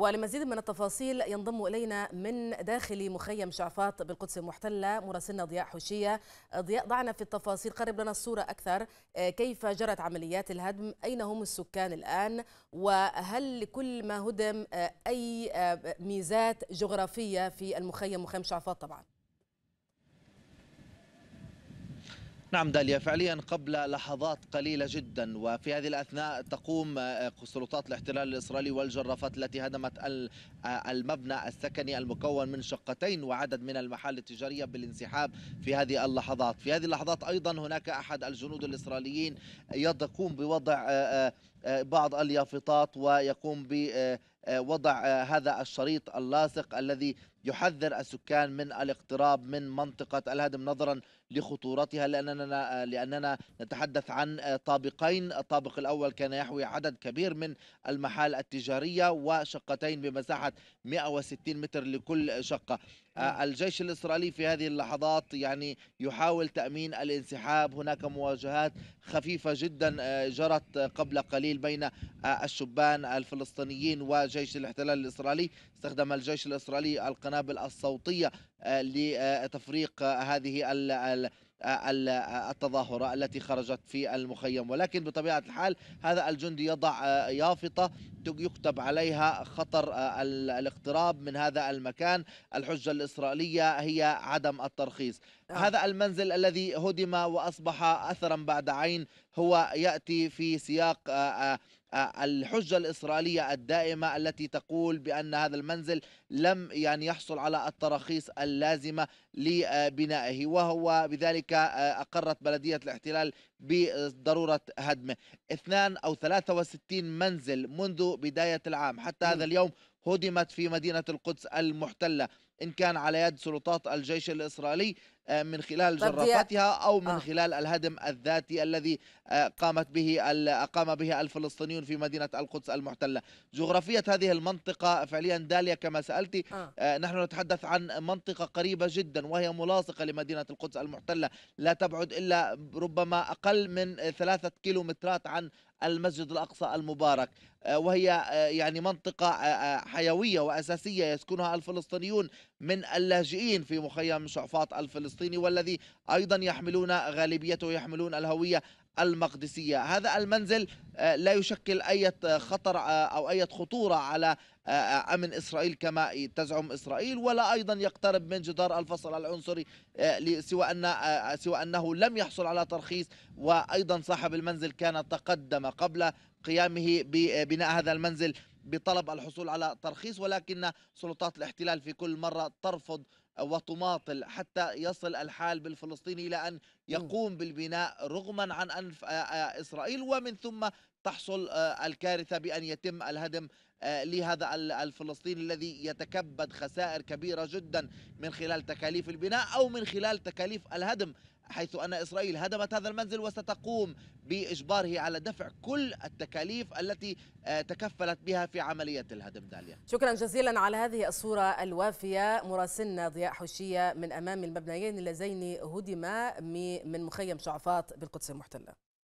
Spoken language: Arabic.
ولمزيد من التفاصيل ينضم الينا من داخل مخيم شعفاط بالقدس المحتله مراسلنا ضياء حشيه ضياء ضعنا في التفاصيل قرب لنا الصوره اكثر آه، كيف جرت عمليات الهدم اين هم السكان الان وهل لكل ما هدم آه، اي آه، ميزات جغرافيه في المخيم مخيم شعفاط طبعا نعم داليا فعليا قبل لحظات قليلة جدا وفي هذه الأثناء تقوم آه، سلطات الاحتلال الإسرائيلي والجرافات التي هدمت آه، المبنى السكني المكون من شقتين وعدد من المحال التجارية بالانسحاب في هذه اللحظات في هذه اللحظات أيضا هناك أحد الجنود الإسرائيليين يقوم بوضع آه، بعض اليافطات ويقوم بوضع هذا الشريط اللاصق الذي يحذر السكان من الاقتراب من منطقة الهدم نظرا لخطورتها لأننا لأننا نتحدث عن طابقين الطابق الأول كان يحوي عدد كبير من المحال التجارية وشقتين بمساحة 160 متر لكل شقة آه، نعم. الجيش الإسرائيلي في هذه اللحظات يعني يحاول تأمين الانسحاب هناك مواجهات خفيفة جدا آه، جرت قبل قليل بين آه، الشبان الفلسطينيين وجيش الاحتلال الإسرائيلي استخدم الجيش الإسرائيلي القناة القنابل الصوتية آه، لتفريق آه، هذه آه، التظاهرة التي خرجت في المخيم ولكن بطبيعة الحال هذا الجندي يضع يافطة يكتب عليها خطر الاقتراب من هذا المكان الحجة الإسرائيلية هي عدم الترخيص نعم. هذا المنزل الذي هدم وأصبح أثرا بعد عين هو يأتي في سياق آه، الحجة الإسرائيلية الدائمة التي تقول بأن هذا المنزل لم يعني يحصل على التراخيص اللازمة لبنائه وهو بذلك آه، أقرت بلدية الاحتلال بضرورة هدمه اثنان أو 63 منزل منذ بداية العام حتى هذا نعم. اليوم هدمت في مدينة القدس المحتلة إن كان على يد سلطات الجيش الإسرائيلي آه، من خلال جرافاتها أو من آه. خلال الهدم الذاتي الذي آه، قامت به قام به الفلسطينيون في مدينة القدس المحتلة جغرافية هذه المنطقة فعليا داليا كما سألت نحن نتحدث عن منطقة قريبة جدا وهي ملاصقة لمدينة القدس المحتلة لا تبعد إلا ربما أقل من ثلاثة كيلومترات عن المسجد الأقصى المبارك وهي يعني منطقة حيوية وأساسية يسكنها الفلسطينيون من اللاجئين في مخيم شعفاط الفلسطيني والذي أيضا يحملون غالبيته يحملون الهوية المقدسية هذا المنزل آه، لا يشكل أي خطر آه، أو أي خطورة على آه، أمن إسرائيل كما تزعم إسرائيل ولا أيضا يقترب من جدار الفصل العنصري سوى, أن سوى أنه لم يحصل على ترخيص وأيضا صاحب المنزل كان تقدم قبل قيامه ببناء هذا المنزل بطلب الحصول على ترخيص ولكن سلطات الاحتلال في كل مرة ترفض وتماطل حتى يصل الحال بالفلسطيني إلى أن يقوم بالبناء رغما عن أنف إسرائيل ومن ثم تحصل الكارثة بأن يتم الهدم لهذا الفلسطيني الذي يتكبد خسائر كبيرة جدا من خلال تكاليف البناء أو من خلال تكاليف الهدم حيث أن إسرائيل هدمت هذا المنزل وستقوم بإجباره على دفع كل التكاليف التي آه، تكفلت بها في عملية الهدم داليا شكرا جزيلا على هذه الصورة الوافية مراسلنا ضياء حشية من أمام المبنيين اللذين هدما من مخيم شعفاط بالقدس المحتلة